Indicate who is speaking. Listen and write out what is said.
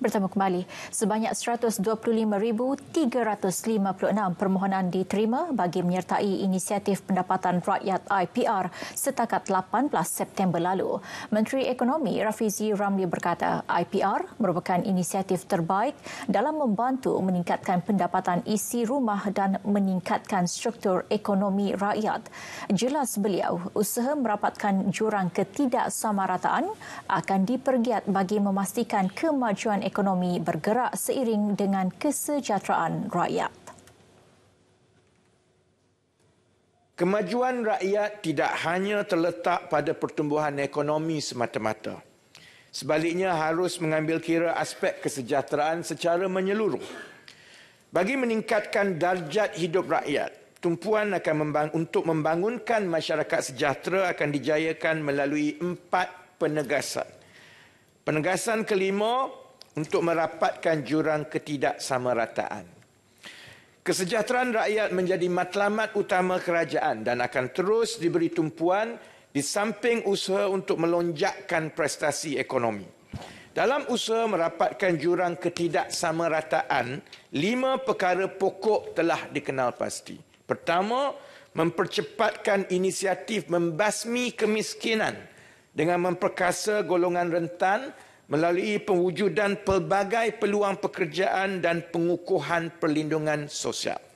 Speaker 1: bertemu kembali. Sebanyak 125,356 permohonan diterima bagi menyertai inisiatif pendapatan rakyat IPR setakat 18 September lalu. Menteri Ekonomi Rafizi Ramli berkata IPR merupakan inisiatif terbaik dalam membantu meningkatkan pendapatan isi rumah dan meningkatkan struktur ekonomi rakyat. Jelas beliau, usaha merapatkan jurang ketidaksamarataan akan dipergiat bagi memastikan kemajuan ekonomi bergerak seiring dengan kesejahteraan rakyat.
Speaker 2: Kemajuan rakyat tidak hanya terletak pada pertumbuhan ekonomi semata-mata. Sebaliknya harus mengambil kira aspek kesejahteraan secara menyeluruh. Bagi meningkatkan darjat hidup rakyat, tumpuan akan membang- untuk membangunkan masyarakat sejahtera akan dijayakan melalui empat penegasan. Penegasan kelima, untuk merapatkan jurang ketidaksamarataan. Kesejahteraan rakyat menjadi matlamat utama kerajaan dan akan terus diberi tumpuan di samping usaha untuk melonjakkan prestasi ekonomi. Dalam usaha merapatkan jurang ketidaksamarataan, lima perkara pokok telah dikenal pasti. Pertama, mempercepatkan inisiatif membasmi kemiskinan dengan memperkasa golongan rentan melalui pewujudan pelbagai peluang pekerjaan dan pengukuhan perlindungan
Speaker 1: sosial.